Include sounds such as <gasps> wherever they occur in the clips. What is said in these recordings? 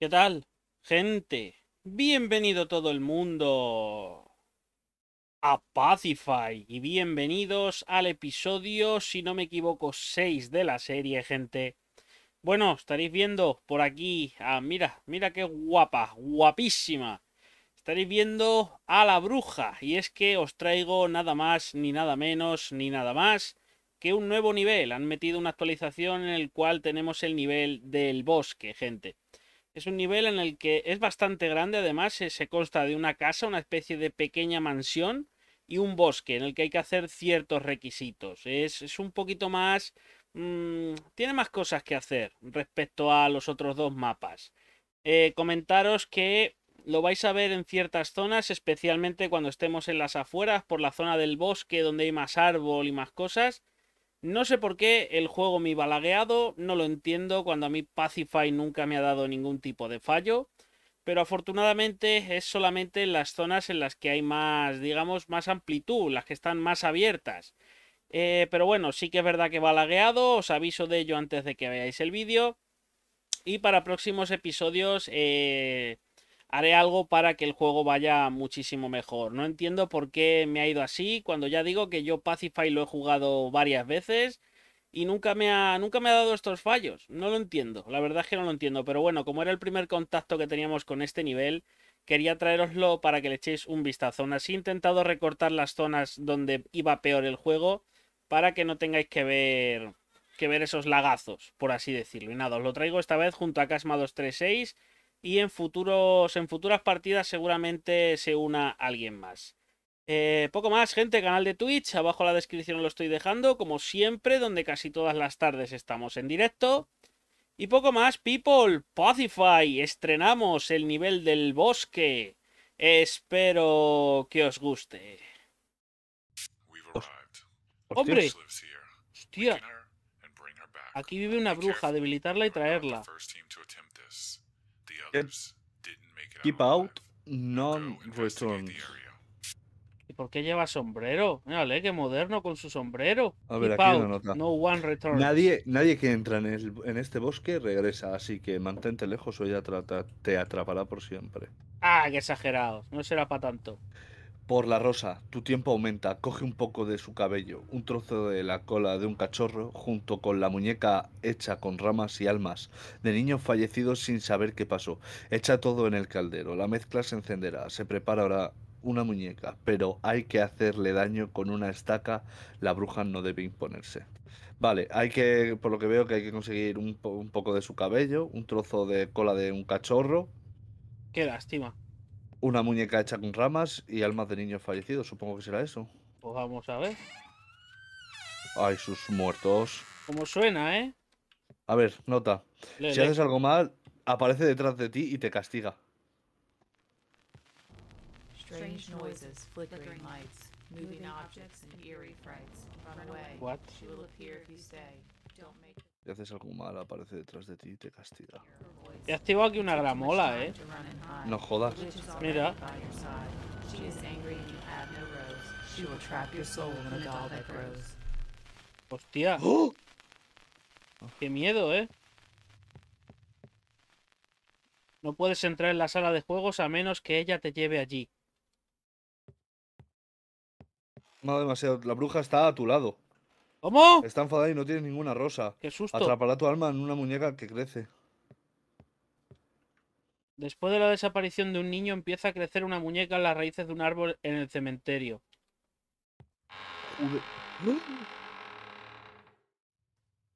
¿Qué tal, gente? Bienvenido todo el mundo a Pacify y bienvenidos al episodio, si no me equivoco, 6 de la serie, gente. Bueno, estaréis viendo por aquí, ah, mira, mira qué guapa, guapísima. Estaréis viendo a la bruja y es que os traigo nada más, ni nada menos, ni nada más que un nuevo nivel. Han metido una actualización en el cual tenemos el nivel del bosque, gente. Es un nivel en el que es bastante grande, además se, consta de una casa, una especie de pequeña mansión y un bosque en el que hay que hacer ciertos requisitos. Es, un poquito más... Mm, tiene más cosas que hacer respecto a los otros dos mapas. Eh, comentaros que lo vais a ver en ciertas zonas, especialmente cuando estemos en las afueras, por la zona del bosque donde hay más árbol y más cosas. No sé por qué el juego me iba no lo entiendo cuando a mí Pacify nunca me ha dado ningún tipo de fallo, pero afortunadamente es solamente en las zonas en las que hay más, digamos, más amplitud, las que están más abiertas. Eh, pero bueno, sí que es verdad que va lagueado, os aviso de ello antes de que veáis el vídeo. Y para próximos episodios eh, haré algo para que el juego vaya muchísimo mejor. No entiendo por qué me ha ido así, cuando ya digo que yo Pacify lo he jugado varias veces y nunca me ha, nunca me ha dado estos fallos. No lo entiendo, la verdad es que no lo entiendo, pero bueno, como era el primer contacto que teníamos con este nivel, quería traeroslo para que le echéis un vistazo. Aún así he intentado recortar las zonas donde iba peor el juego para que no tengáis que ver que ver esos lagazos, por así decirlo. Y nada, os lo traigo esta vez junto a Casma 236 y en, futuros, en futuras partidas seguramente se una alguien más. Eh, poco más, gente, canal de Twitch, abajo en la descripción lo estoy dejando, como siempre, donde casi todas las tardes estamos en directo. Y poco más, people, Pacify, estrenamos el nivel del bosque. Espero que os guste. Hombre, Aquí vive una bruja, debilitarla y traerla keep out, non return. ¿Y por qué lleva sombrero? Mírale, qué moderno con su sombrero. A ver, No one return. Nadie, nadie que entra en, en, este bosque regresa, así que mantente lejos o ella te atrapará por siempre. Ah, qué exagerado. No será para tanto. Por la rosa, tu tiempo aumenta, coge un poco de su cabello, un trozo de la cola de un cachorro, junto con la muñeca hecha con ramas y almas de niños fallecidos sin saber qué pasó. Echa todo en el caldero, la mezcla se encenderá, se prepara ahora una muñeca, pero hay que hacerle daño con una estaca, la bruja no debe imponerse. Vale, hay que, por lo que veo que hay que conseguir un, poco de su cabello, un trozo de cola de un cachorro. Qué lástima. Una muñeca hecha con ramas y almas de niños fallecidos, supongo que será eso. Pues vamos a ver. Ay, sus muertos. Como suena, ¿eh? A ver, nota. si haces algo mal, aparece detrás de ti y te castiga. Strange noises, flickering lights, moving objects and eerie frights. Run away. What? will appear if you stay. Don't make si haces algo mal, aparece detrás de ti y te castiga. He activado aquí una gramola, eh. No jodas. Mira. Hostia. <gasps> ¡Oh! Qué miedo, eh. No puedes entrar en la sala de juegos a menos que ella te lleve allí. No, demasiado. La bruja está a tu lado. ¿Cómo? Está enfadada y no tiene ninguna rosa. Qué susto. Atrapará tu alma en una muñeca que crece. Después de la desaparición de un niño, empieza a crecer una muñeca en las raíces de un árbol en el cementerio.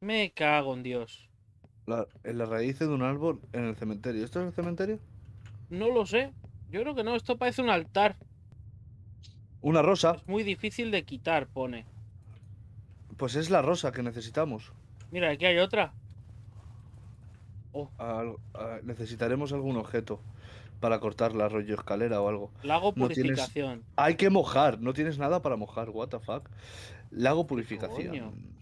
Me cago en Dios. en las raíces de un árbol en el cementerio. ¿Esto es el cementerio? No lo sé. Yo creo que no. Esto parece un altar. Una rosa. Es muy difícil de quitar, pone. Pues es la rosa que necesitamos. Mira, aquí hay otra. Oh. necesitaremos algún objeto para cortar la rollo escalera o algo. Lago purificación. Hay que mojar, no tienes nada para mojar, what the fuck. Lago purificación.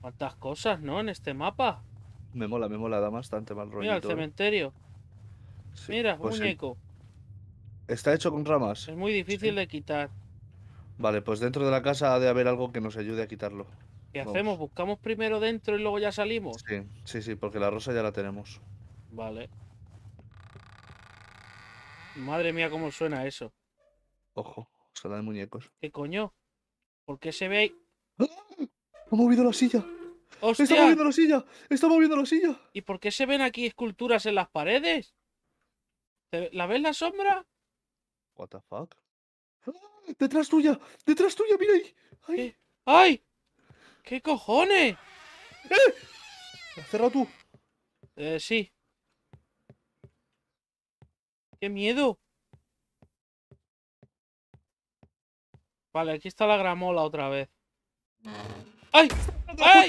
Cuántas cosas, ¿no? En este mapa. Me mola, me mola, da bastante mal rollo. Mira, el ¿eh? cementerio. Mira, pues muñeco. Está hecho con ramas. Es muy difícil de quitar. Vale, pues dentro de la casa ha de haber algo que nos ayude a quitarlo. ¿Qué hacemos? ¿Buscamos primero dentro y luego ya salimos? Sí, sí, sí, porque la rosa ya la tenemos. Vale. Madre mía, cómo suena eso. Ojo, sala de muñecos. ¿Qué coño? ¿Por qué se ve ahí? ¡Ah! ¡Ha movido la silla! ¡Hostia! ¡Está moviendo la silla! ¡Está moviendo la silla! ¿Y por qué se ven aquí esculturas en las paredes? ¿La ves la sombra? What the fuck? ¡Detrás tuya! ¡Detrás tuya! ¡Mira ahí! ¡Ay! ¿Qué? ¡Ay! ¿Qué cojones? ¡Eh! has cerrado tú? Eh, sí. ¡Qué miedo! Vale, aquí está la gramola otra vez. ¡Ay! ¡Ay!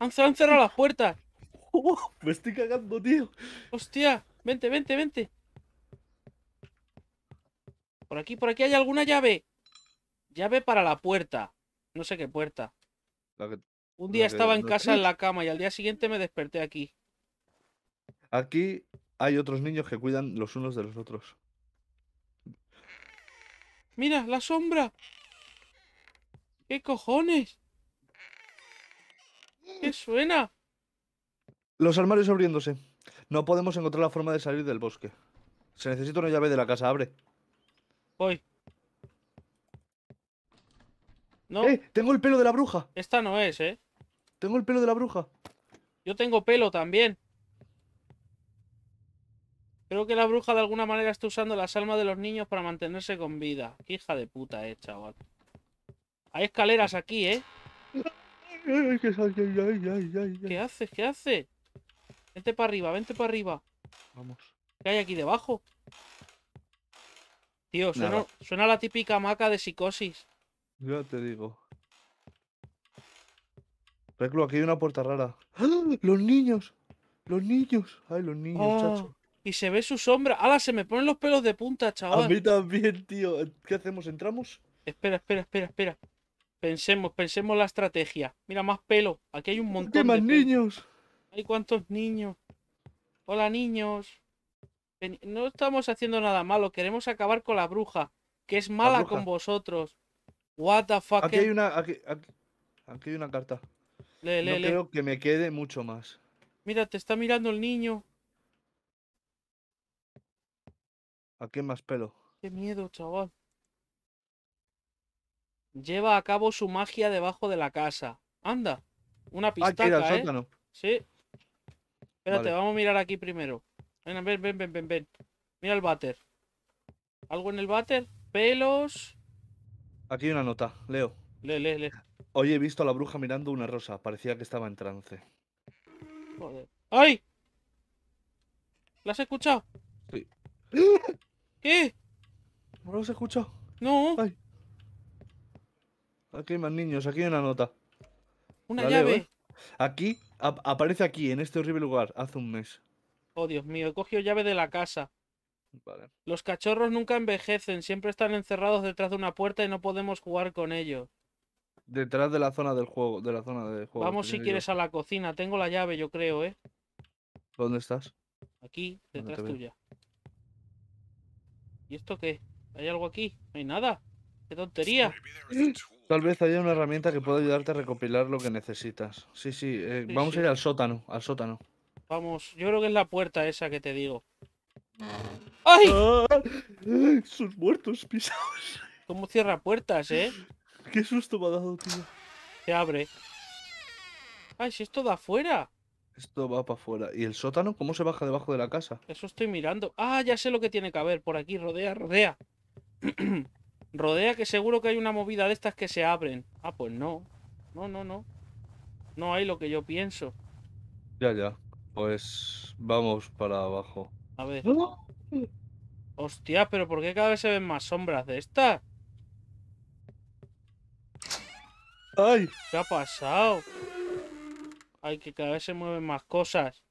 Han, han cerrado las puertas. <laughs> me estoy cagando, tío. Hostia, vente, vente, vente. Por aquí, por aquí hay alguna llave. Llave para la puerta. No sé qué puerta. Un día estaba en casa en la cama y al día siguiente me desperté aquí. Aquí hay otros niños que cuidan los unos de los otros. Mira, la sombra. ¿Qué cojones? ¿Qué suena? Los armarios abriéndose. No podemos encontrar la forma de salir del bosque. Se necesita una llave de la casa, abre. Voy. No. ¡Eh! Tengo el pelo de la bruja. Esta no es, ¿eh? Tengo el pelo de la bruja. Yo tengo pelo también. Creo que la bruja de alguna manera está usando las almas de los niños para mantenerse con vida. Qué hija de puta eh, chaval. Hay escaleras aquí, ¿eh? ¿Qué haces? ¿Qué haces? Vente para arriba, vente para arriba. Vamos. ¿Qué hay aquí debajo? Tío, suena, la típica maca de psicosis. Ya te digo. Reclu, aquí hay una puerta rara. ¡Ah! ¡Los niños! ¡Los niños! ¡Ay, los niños, oh, chacho! Y se ve su sombra. ¡Hala! Se me ponen los pelos de punta, chaval. A mí también, tío. ¿Qué hacemos? ¿Entramos? Espera, espera, espera, espera. Pensemos, pensemos la estrategia. Mira, más pelo. Aquí hay un montón ¿Qué más niños! Hay cuántos niños. Hola, niños no estamos haciendo nada malo, queremos acabar con la bruja, que es mala con vosotros. What Aquí eh. hay una, aquí, hay una carta. no creo que me quede mucho más. Mira, te está mirando el niño. Aquí más pelo. Qué miedo, chaval. Lleva a cabo su magia debajo de la casa. Anda, una ah, pistaca, ¿eh? Sí. Espérate, vamos a mirar aquí primero. Ven, ven, ven, ven, ven. Mira el váter. ¿Algo en el váter? ¿Pelos? Aquí hay una nota, leo. Leo, lee, lee. Hoy he visto a la bruja mirando una rosa. Parecía que estaba en trance. ¡Ay! ¿La has escuchado? Sí. ¿Qué? ¿No has escuchado? No. Aquí hay más niños, aquí hay una nota. Una llave. ¿eh? Aquí, aparece aquí, en este horrible lugar, hace un mes. Oh, Dios mío, he cogido llave de la casa. Vale. Los cachorros nunca envejecen, siempre están encerrados detrás de una puerta y no podemos jugar con ellos. Detrás de la zona del juego, de la zona de juego. Vamos si quieres a la cocina, tengo la llave, yo creo, ¿eh? ¿Dónde estás? Aquí, detrás tuya. ¿Y esto qué? ¿Hay algo aquí? No hay nada. ¡Qué tontería! Tal vez haya una herramienta que pueda ayudarte a recopilar lo que necesitas. Sí, sí, eh, vamos a ir al sótano, al sótano. Vamos, yo creo que es la puerta esa que te digo. ¡Ay! Ah, sus muertos pisados. ¿Cómo cierra puertas, eh? Qué susto me ha dado, tío. Se abre. ¡Ay, si esto da afuera! Esto va para afuera. ¿Y el sótano cómo se baja debajo de la casa? Eso estoy mirando. Ah, ya sé lo que tiene que haber. Por aquí, rodea, rodea. <clears throat> rodea, que seguro que hay una movida de estas que se abren. Ah, pues no. No, no, no. No hay lo que yo pienso. Ya, ya. Pues vamos para abajo. A ver. Hostia, pero ¿por qué cada vez se ven más sombras de esta? ¡Ay! ¿Qué ha pasado? Ay, que cada vez se mueven más cosas.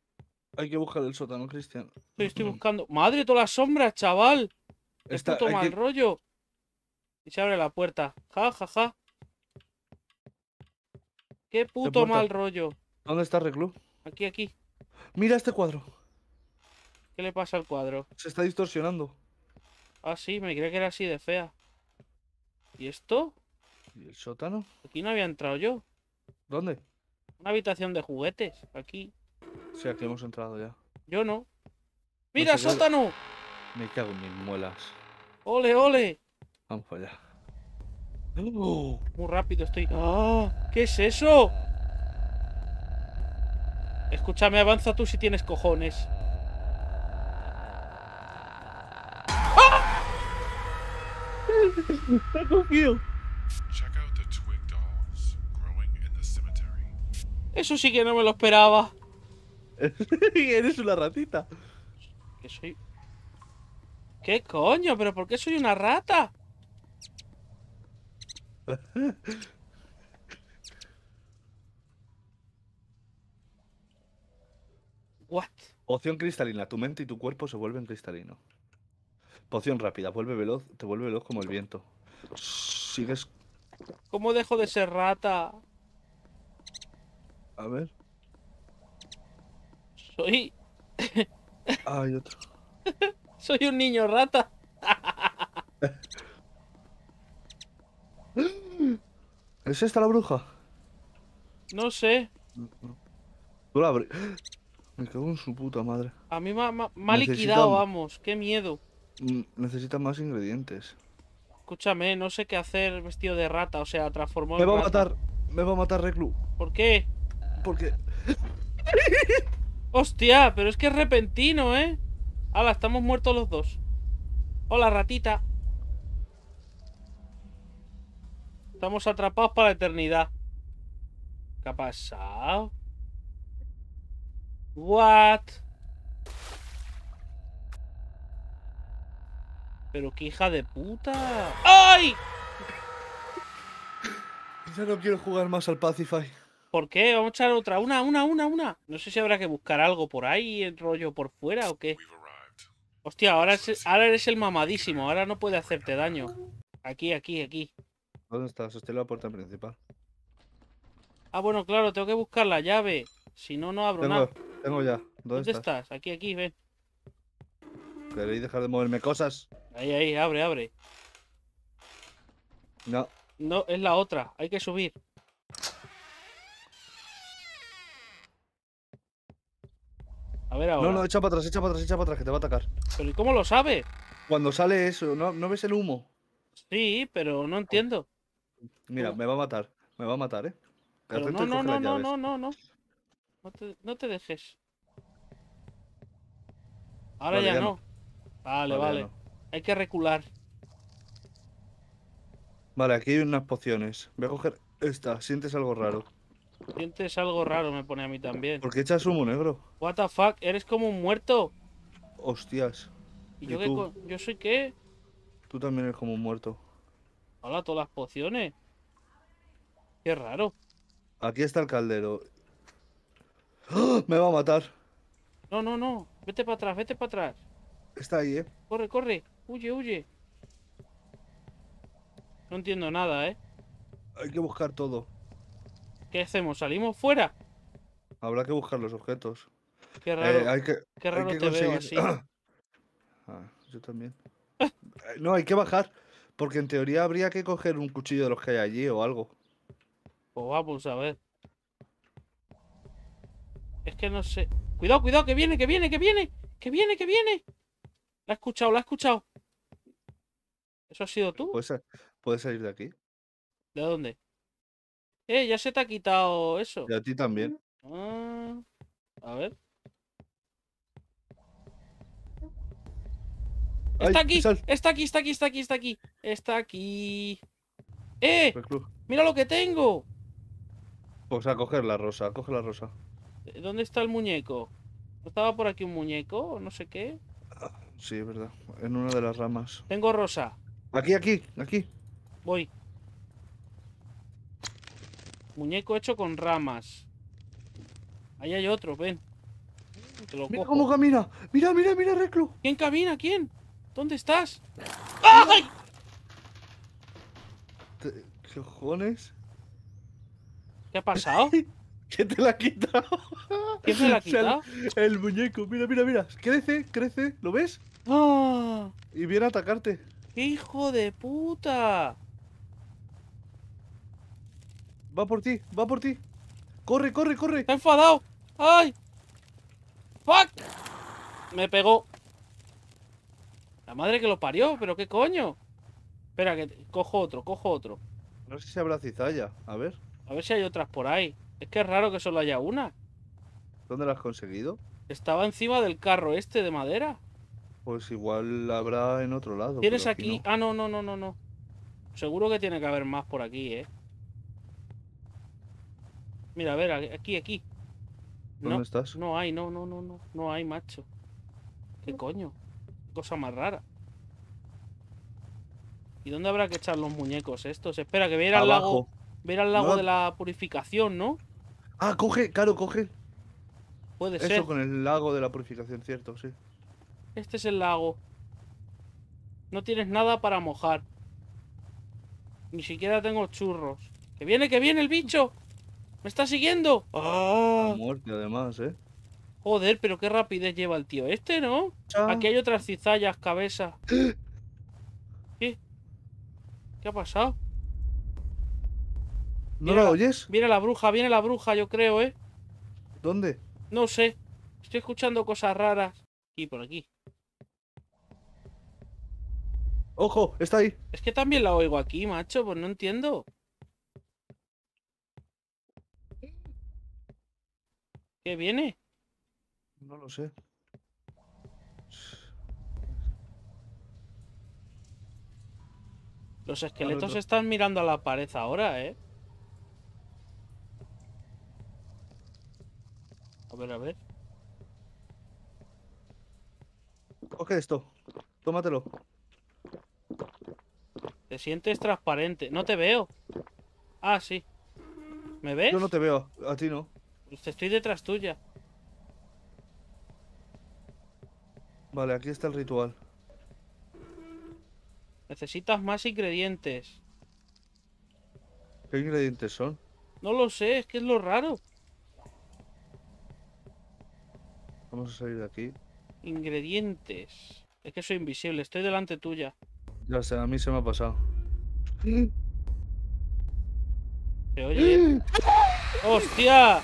Hay que buscar el sótano, Cristian. estoy buscando. ¡Madre, todas las sombras, chaval! Está, puto mal rollo. Y se abre la puerta. Ja, ja, ja. Qué puto mal rollo. ¿Dónde está Reclu? Aquí, aquí. Mira este cuadro. ¿Qué le pasa al cuadro? Se está distorsionando. Ah, sí, me creía que era así de fea. ¿Y esto? ¿Y el sótano? Aquí no había entrado yo. ¿Dónde? Una habitación de juguetes, aquí. Sí, aquí hemos entrado ya. Yo no. ¡Mira, sótano! Me cago en mis muelas. ¡Ole, ole! Vamos allá. Muy rápido estoy. ¡Ah! ¿Qué es eso? Escúchame, avanza tú si tienes cojones. ¡Ah! <laughs> Está Eso sí que no me lo esperaba. <laughs> Eres una ratita. ¿Qué soy. ¿Qué coño? ¿Pero por qué soy una rata? <laughs> What? cristalina, tu mente y tu cuerpo se vuelven cristalino. Poción rápida, vuelve veloz, te vuelve veloz como el viento. Sigues. ¿Cómo dejo de ser rata? A ver. Soy. <laughs> Soy un niño rata. <laughs> ¿Es esta la bruja? No sé. Tú la abres. Me cago en su puta madre. A mí me, ha liquidado, vamos. Qué miedo. Mm, necesita más ingredientes. Escúchame, no sé qué hacer vestido de rata. O sea, transformó Me va a matar. Me va a matar Reclu. ¿Por qué? Porque... Hostia, pero es que es repentino, ¿eh? Hala, estamos muertos los dos. Hola, ratita. Estamos atrapados para la eternidad. ¿Qué ha pasado? What? Pero qué hija de puta. ¡Ay! Ya no quiero jugar más al Pacify. ¿Por qué? Vamos a echar otra. Una, una, una, una. No sé si habrá que buscar algo por ahí, el rollo por fuera o qué. Hostia, ahora, ahora eres el mamadísimo. Ahora no puede hacerte daño. Aquí, aquí, aquí. ¿Dónde estás? Estoy en la puerta principal. Ah, bueno, claro, tengo que buscar la llave. Si no, no abro nada. Tengo ya. ¿Dónde, estás? Aquí, aquí, ven. ¿Queréis dejar de moverme cosas? Ahí, ahí, abre, abre. No. No, es la otra. Hay que subir. A ver ahora. No, no, echa para atrás, echa para atrás, echa para atrás, que te va a atacar. ¿Pero cómo lo sabe? Cuando sale eso, ¿no, ves el humo? Sí, pero no entiendo. Mira, me va a matar, me va a matar, ¿eh? no, no, no, no, no, no. No te, dejes. Ahora ya, no. Vale, vale. Hay que recular. Vale, aquí hay unas pociones. Voy a coger esta. Sientes algo raro. Sientes algo raro, me pone a mí también. ¿Por qué echas humo negro? What the fuck, eres como un muerto. Hostias. ¿Y, yo tú? qué? ¿Yo soy qué? Tú también eres como un muerto. Hola, todas las pociones. Qué raro. Aquí está el caldero. ¡Ah! Me va a matar. No, no, no. Vete para atrás, vete para atrás. Está ahí, eh. Corre, corre. Huye, huye. No entiendo nada, eh. Hay que buscar todo. ¿Qué hacemos? ¿Salimos fuera? Habrá que buscar los objetos. Qué raro. Eh, que, Qué raro te veo así. <clears throat> Ah, yo también. Eh, no, hay que bajar. Porque en teoría habría que coger un cuchillo de los que hay allí o algo. Pues vamos a ver. Es que no sé. Cuidado, cuidado, que viene, que viene, que viene. Que viene, que viene. La he escuchado, la he escuchado. ¿Eso ha sido tú? ¿Puedes, ¿Puedes, salir de aquí? ¿De dónde? Eh, ya se te ha quitado eso. Y a ti también. Ah, a ver. Está aquí, está aquí, está aquí, está aquí, está aquí. Está aquí. ¡Eh! ¡Mira lo que tengo! Pues a coger la rosa, coge la rosa. ¿Dónde está el muñeco? ¿No estaba por aquí un muñeco o no sé qué? Sí, es verdad. En una de las ramas. Tengo rosa. Aquí, aquí, aquí. Voy. Muñeco hecho con ramas. Ahí hay otro, ven. mira cómo camina. Mira, mira, mira, Reclu. ¿Quién camina? ¿Quién? ¿Dónde estás? ¡Ay! ¿Qué cojones? ¿Qué ha pasado? <laughs> ¿Quién te la ha quitado? ¿Quién te la ha <laughs> quitado? El, muñeco, mira, mira, mira. Crece, crece, ¿lo ves? Ah. Y viene a atacarte. ¡Hijo de puta! Va por ti, va por ti. Corre, corre, corre. Está enfadado. ¡Ay! ¡Fuck! Me pegó. La madre que lo parió, pero qué coño. Espera, que cojo otro, cojo otro. No sé si habrá cizalla, a ver. A ver si hay otras por ahí. Es que es raro que solo haya una. ¿Dónde la has conseguido? Estaba encima del carro este de madera. Pues igual la habrá en otro lado. Tienes aquí. Ah, no, no, no, no, no. Seguro que tiene que haber más por aquí, eh. Mira, a ver, aquí, aquí. ¿Dónde estás? No hay, no, no, no, no. No hay, macho. ¿Qué coño? cosa más rara. ¿Y dónde habrá que echar los muñecos estos? Espera, que voy al lago. Ver al lago de la purificación, ¿no? Ah, coge, claro, coge. Puede ser. Eso con el lago de la purificación, cierto, sí. Este es el lago. No tienes nada para mojar. Ni siquiera tengo churros. ¡Que viene, que viene el bicho! ¡Me está siguiendo! ¡Ah! muerte, además, ¿eh? Joder, pero qué rapidez lleva el tío este, ¿no? Aquí hay otras cizallas, cabeza. <gasps> ¿Qué? ¿Qué ha pasado? ¿No la, oyes? Viene la bruja, viene la bruja, yo creo, ¿eh? ¿Dónde? No sé. Estoy escuchando cosas raras. Aquí, por aquí. ¡Ojo! ¡Está ahí! Es que también la oigo aquí, macho, pues no entiendo. ¿Qué viene? No lo sé. Los esqueletos están mirando a la pared ahora, ¿eh? A ver, a ver. Ok esto. Tómatelo. Te sientes transparente. No te veo. Ah, sí. ¿Me ves? Yo no te veo. A ti no. Pues estoy detrás tuya. Vale, aquí está el ritual. Necesitas más ingredientes. ¿Qué ingredientes son? No lo sé, es que es lo raro. Vamos a salir de aquí. Ingredientes. Es que soy invisible, estoy delante tuya. Ya sé, a mí se me ha pasado. ¿Se oye? ¡Hostia!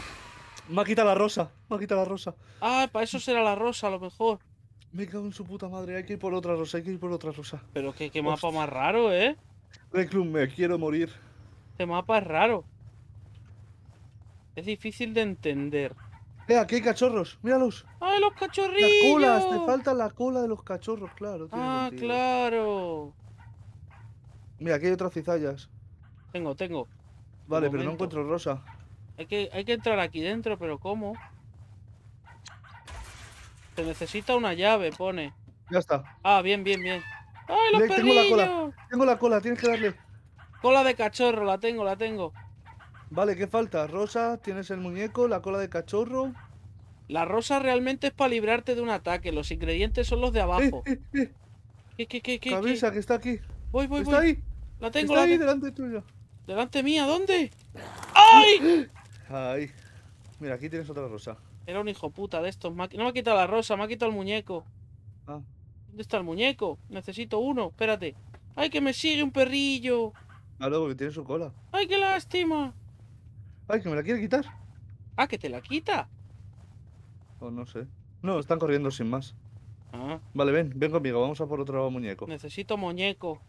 Me ha quitado la rosa, me ha quitado la rosa. Ah, para eso será la rosa, a lo mejor. Me cago en su puta madre, hay que ir por otra rosa, hay que ir por otra rosa. Pero qué, qué mapa más raro, ¿eh? Reclum, me quiero morir. Este mapa es raro. Es difícil de entender. Mira, aquí hay cachorros, míralos. ¡Ay, los cachorrillos! Las colas, te falta la cola de los cachorros, claro. Ah, claro. Mira, aquí hay otras cizallas. Tengo, tengo. Vale, pero no encuentro rosa. Hay que, hay que entrar aquí dentro, pero ¿cómo? Se necesita una llave, pone. Ya está. Ah, bien, bien, bien. ¡Ay, los Tengo la cola, tengo la cola, tienes que darle. Cola de cachorro, la tengo, la tengo. Vale, ¿qué falta? Rosa, tienes el muñeco, la cola de cachorro. La rosa realmente es para librarte de un ataque. Los ingredientes son los de abajo. Eh, eh, eh. ¿Qué, qué, qué, qué? Cabeza, que está aquí. Voy, voy, ¿Está ahí? La tengo, está ahí delante tuyo! ¿Delante mía? ¿Dónde? ¡Ay! Ay. Mira, aquí tienes otra rosa. Era un hijo puta de estos. No me ha quitado la rosa, me ha quitado el muñeco. Ah. ¿Dónde está el muñeco? Necesito uno. Espérate. ¡Ay, que me sigue un perrillo! luego porque tiene su cola. ¡Ay, qué lástima! Ay, que me la quiere quitar. Ah, que te la quita. O no sé. No, están corriendo sin más. Ah. Vale, ven, ven conmigo, vamos a por otro muñeco. Necesito muñeco.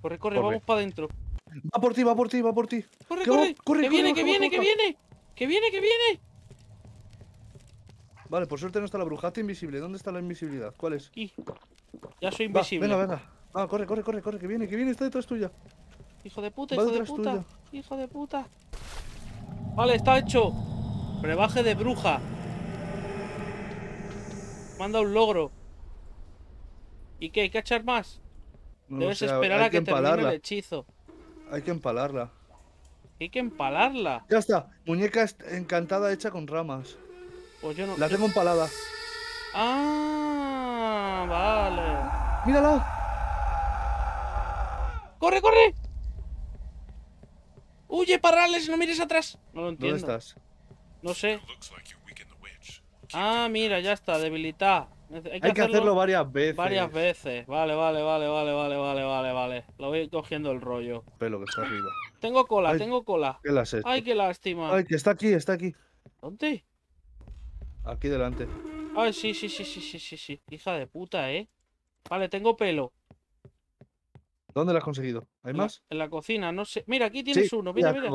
Corre, corre, vamos para adentro. Va por ti, va por ti, va por ti. Corre, corre, corre, corre, que viene, que viene, que viene, que viene, que viene. Vale, por suerte no está la brujata invisible. ¿Dónde está la invisibilidad? ¿Cuál es? Aquí. Ya soy invisible. venga, venga. Ah, corre, corre, corre, corre, que viene, que viene, está detrás tuya. Hijo de puta, hijo de puta. Tuya hijo de puta. Vale, está hecho. rebaje de bruja. Manda un logro. ¿Y qué? ¿Hay que echar más? Debes esperar a que, te termine el hechizo. Hay que empalarla. Hay que empalarla. Ya está. Muñeca encantada hecha con ramas. Pues yo no. La tengo empalada. Ah, vale. Mírala. ¡Corre, corre! Huye, parrales, no mires atrás. No lo entiendo. ¿Dónde estás? No sé. Ah, mira, ya está, debilitada Hay que, hacerlo, varias veces. Varias veces. Vale, vale, vale, vale, vale, vale, vale, vale. Lo voy cogiendo el rollo. Pelo que está arriba. Tengo cola, tengo cola. ¿Qué las Ay, qué lástima. Ay, que está aquí, está aquí. ¿Dónde? Aquí delante. Ay, sí, sí, sí, sí, sí, sí, sí. Hija de puta, ¿eh? Vale, tengo pelo. ¿Dónde lo has conseguido? ¿Hay en más? La, en la cocina, no sé. Mira, aquí tienes uno. Mira, mira.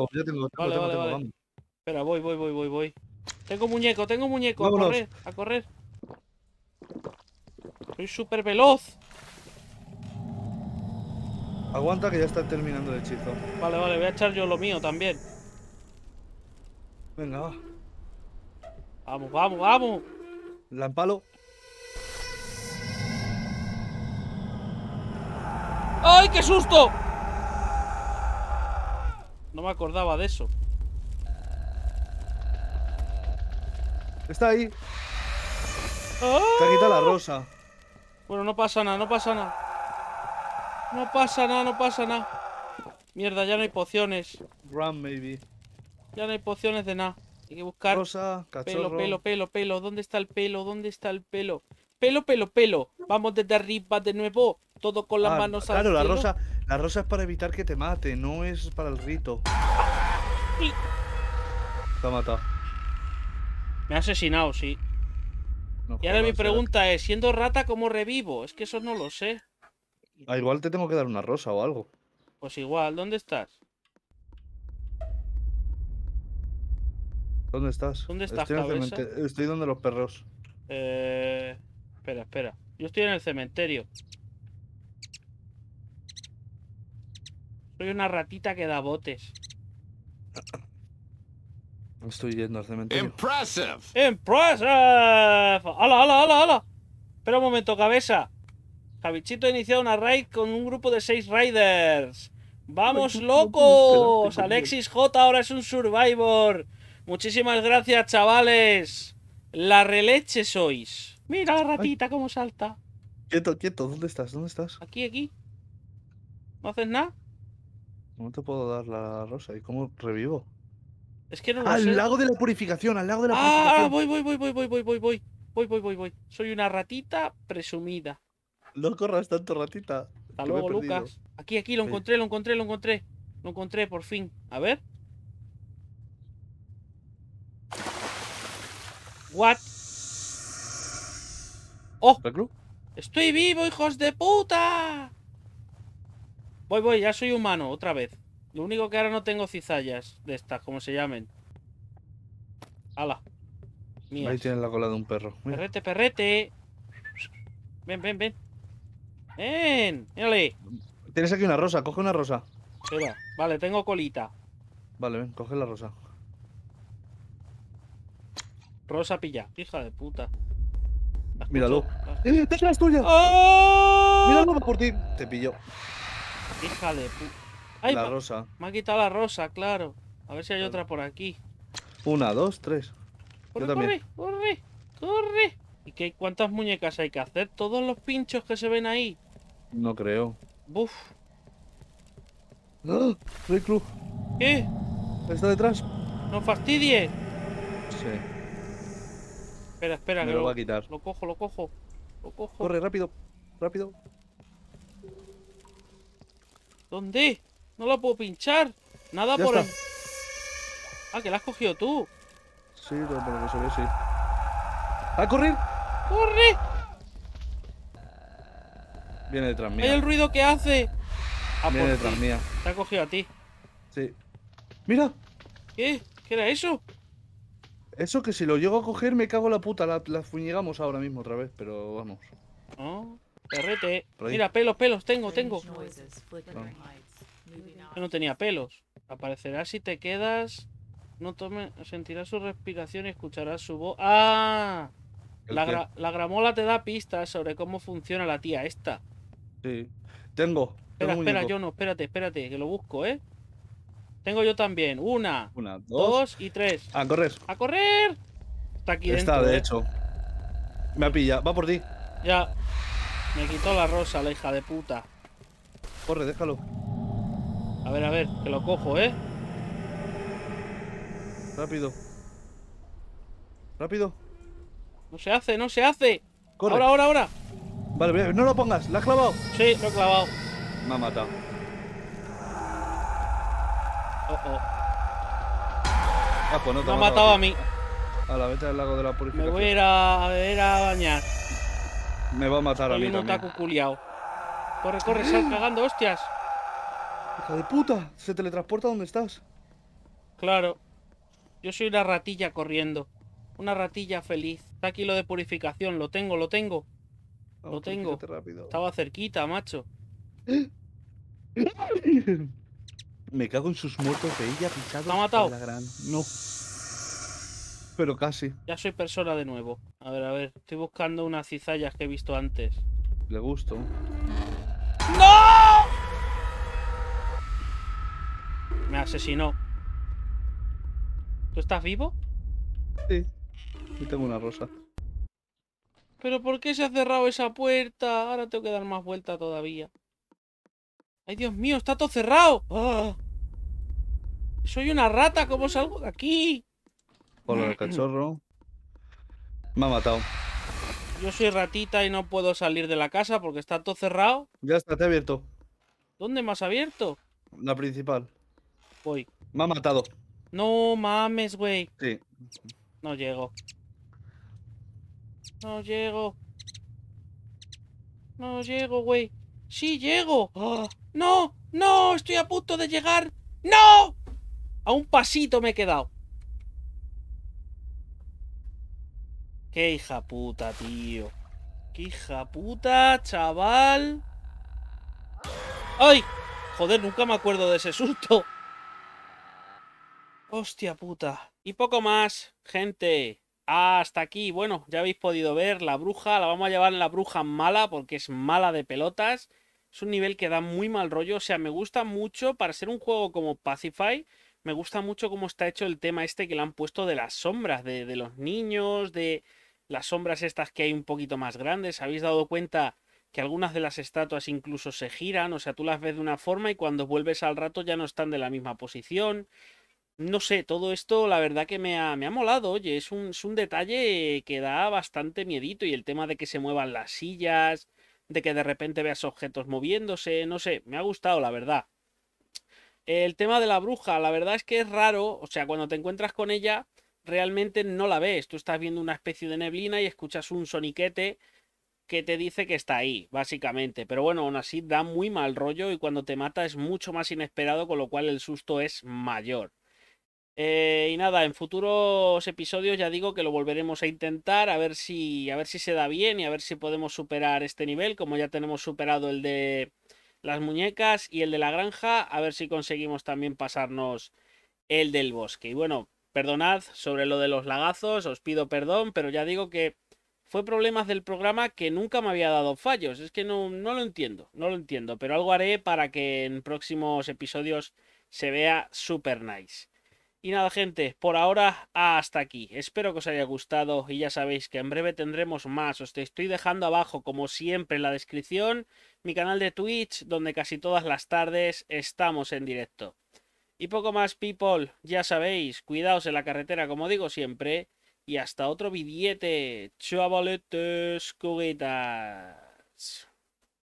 vale, vale, vale. Espera, voy, voy, voy, voy, voy. Tengo muñeco, tengo muñeco. A correr, a correr. Soy súper veloz. Aguanta que ya está terminando el hechizo. Vale, vale, voy a echar yo lo mío también. Venga, va. Vamos, vamos, vamos. La empalo. ¡Ay, qué susto! me acordaba de eso. Está ahí. ¡Oh! ¡Ah! quita la rosa. Bueno, no pasa nada, no pasa nada. No pasa nada, no pasa nada. Mierda, ya no hay pociones. Run, maybe. Ya no hay pociones de nada. Hay que buscar. Rosa, Pelo, pelo, pelo, pelo. ¿Dónde está el pelo? ¿Dónde está el pelo? Pelo, pelo, pelo. Vamos desde arriba de nuevo. Todo con las ah, manos Claro, la rosa. La rosa es para evitar que te mate, no es para el rito. Te ha matado. Me ha asesinado, sí. y ahora mi pregunta es, siendo rata, ¿cómo revivo? Es que eso no lo sé. Ah, igual te tengo que dar una rosa o algo. Pues igual, ¿dónde estás? ¿Dónde estás? ¿Dónde estás, estoy, estoy donde los perros. Eh... Espera, espera. Yo estoy en el cementerio. Soy una ratita que da botes. Estoy yendo al ¡Impressive! ¡Impressive! ¡Hala, hala, hala, Espera un momento, cabeza. Javichito ha iniciado una raid con un grupo de seis riders ¡Vamos locos! Alexis J ahora es un survivor. Muchísimas gracias, chavales. La releche sois. Mira la ratita cómo salta. Quieto, quieto, ¿dónde estás? ¿Dónde estás? Aquí, aquí. ¿No haces nada? No te puedo dar la rosa. ¿Y cómo revivo? Es que no lo sé. Al lago de la purificación, al lago de la ah, purificación. Ah, voy, voy, voy, voy, voy, voy, voy, voy. Voy, voy, voy, Soy una ratita presumida. No corras tanto, ratita. Hasta luego, Lucas. Aquí, aquí, lo encontré, lo encontré, lo encontré. Lo encontré, por fin. A ver. What? ¡Oh! ¡Estoy vivo, hijos de puta! Voy, voy, ya soy humano, otra vez. Lo único que ahora no tengo cizallas de estas, como se llamen. Ala. Mías. Ahí tienen la cola de un perro. Perrete, perrete. Ven, ven, ven. Ven, mírale. Tienes aquí una rosa, coge una rosa. vale, tengo colita. Vale, ven, coge la rosa. Rosa pilla, hija de puta. Míralo. ¡Eh, tuya! ¡Ah! Míralo por ti. Te pilló. Hija de puta. la rosa. Me ha quitado la rosa, claro. A ver si hay otra por aquí. Una, dos, tres. Corre, corre, corre, corre. ¿Y qué, cuántas muñecas hay que hacer? ¿Todos los pinchos que se ven ahí? No creo. Buf. No. ¡Ah! ¿Qué? Está detrás. ¡No fastidie! Sí. Espera, espera, que lo, lo, va a quitar. Lo cojo, lo cojo. Lo cojo. Corre, rápido, rápido. ¿Dónde? No la puedo pinchar. Nada por está. Ah, que la has cogido tú. Sí, todo por lo que se ve, sí. ¡A correr! ¡Corre! Viene detrás mía. ¡Hay el ruido que hace! Ah, Viene detrás mía. Te ha cogido a ti. Sí. ¡Mira! ¿Qué? ¿Qué era eso? Eso que si lo llego a coger me cago la puta. La, fuñigamos ahora mismo otra vez, pero vamos. Oh. Perrete. Mira, pelos, pelos, tengo, tengo. Yo no tenía pelos. Aparecerá si te quedas. No tome, sentirás su respiración y escucharás su voz. ¡Ah! La, gramola te da pistas sobre cómo funciona la tía esta. Sí. Tengo. Espera, espera, yo no, espérate, espérate, que lo busco, ¿eh? Tengo yo también. Una. Una, dos. y tres. A correr. ¡A correr! Está aquí Está, de ¿eh? hecho. Me ha pillado. Va por ti. Ya. Me quitó la rosa, la hija de puta. Corre, déjalo. A ver, a ver, que lo cojo, ¿eh? Rápido. Rápido. No se hace, no se hace. Corre. Ahora, ahora, ahora. Vale, no lo pongas. ¿La has clavado? Sí, lo he clavado. Me ha matado. Oh, oh. Ah, pues no me ha matado a mí. A la venta del lago de la purificación. Me voy a a, ir a bañar. Me va a matar a mí un Corre, corre, sal cagando, hostias. Hija de puta, se teletransporta donde estás. Claro. Yo soy una ratilla corriendo. Una ratilla feliz. Está aquí lo de purificación. Lo tengo, lo tengo. Ah, lo pues tengo. Estaba cerquita, macho. Me cago en sus muertos de ella pisado. ¿La ha matado? La gran... No pero casi. Ya soy persona de nuevo. A ver, a ver. Estoy buscando unas cizallas que he visto antes. Le gusto. ¡No! Me asesinó. ¿Tú estás vivo? Sí. Y tengo una rosa. ¿Pero por qué se ha cerrado esa puerta? Ahora tengo que dar más vuelta todavía. ¡Ay, Dios mío! ¡Está todo cerrado! Ah. ¡Soy una rata! ¿Cómo salgo de aquí? por el mm. cachorro. Me ha matado. Yo soy ratita y no puedo salir de la casa porque está todo cerrado. Ya está, te he abierto. ¿Dónde me has abierto? La principal. Voy. Me ha matado. No mames, güey. Sí. No llego. No llego. No llego, güey. Sí, llego. Ah. No, no, estoy a punto de llegar. No. A un pasito me he quedado. Qué hija puta, tío. Qué hija puta, chaval. ¡Ay! Joder, nunca me acuerdo de ese susto. Hostia puta. Y poco más, gente. Hasta aquí, bueno, ya habéis podido ver la bruja, la vamos a llevar en la bruja mala porque es mala de pelotas. Es un nivel que da muy mal rollo, o sea, me gusta mucho para ser un juego como Pacify, me gusta mucho cómo está hecho el tema este que le han puesto de las sombras, de, de los niños, de, las sombras estas que hay un poquito más grandes. ¿Habéis dado cuenta que algunas de las estatuas incluso se giran? O sea, tú las ves de una forma y cuando vuelves al rato ya no están de la misma posición. No sé, todo esto la verdad que me ha, molado, oye, es un, es un detalle que da bastante miedito y el tema de que se muevan las sillas, de que de repente veas objetos moviéndose, no sé, me ha gustado la verdad. El tema de la bruja, la verdad es que es raro, o sea, cuando te encuentras con ella, realmente no la ves. Tú estás viendo una especie de neblina y escuchas un soniquete que te dice que está ahí, básicamente. Pero bueno, aún así da muy mal rollo y cuando te mata es mucho más inesperado, con lo cual el susto es mayor. Eh, y nada, en futuros episodios ya digo que lo volveremos a intentar, a ver si, a ver si se da bien y a ver si podemos superar este nivel, como ya tenemos superado el de las muñecas y el de la granja, a ver si conseguimos también pasarnos el del bosque. Y bueno, Perdonad sobre lo de los lagazos, os pido perdón, pero ya digo que fue problemas del programa que nunca me había dado fallos. Es que no, no lo entiendo, no lo entiendo, pero algo haré para que en próximos episodios se vea super nice. Y nada, gente, por ahora hasta aquí. Espero que os haya gustado y ya sabéis que en breve tendremos más. Os te estoy dejando abajo, como siempre, en la descripción mi canal de Twitch, donde casi todas las tardes estamos en directo. Y poco más, people. Ya sabéis, cuidaos en la carretera, como digo siempre. Y hasta otro billete. Chavaletes, cuguitas.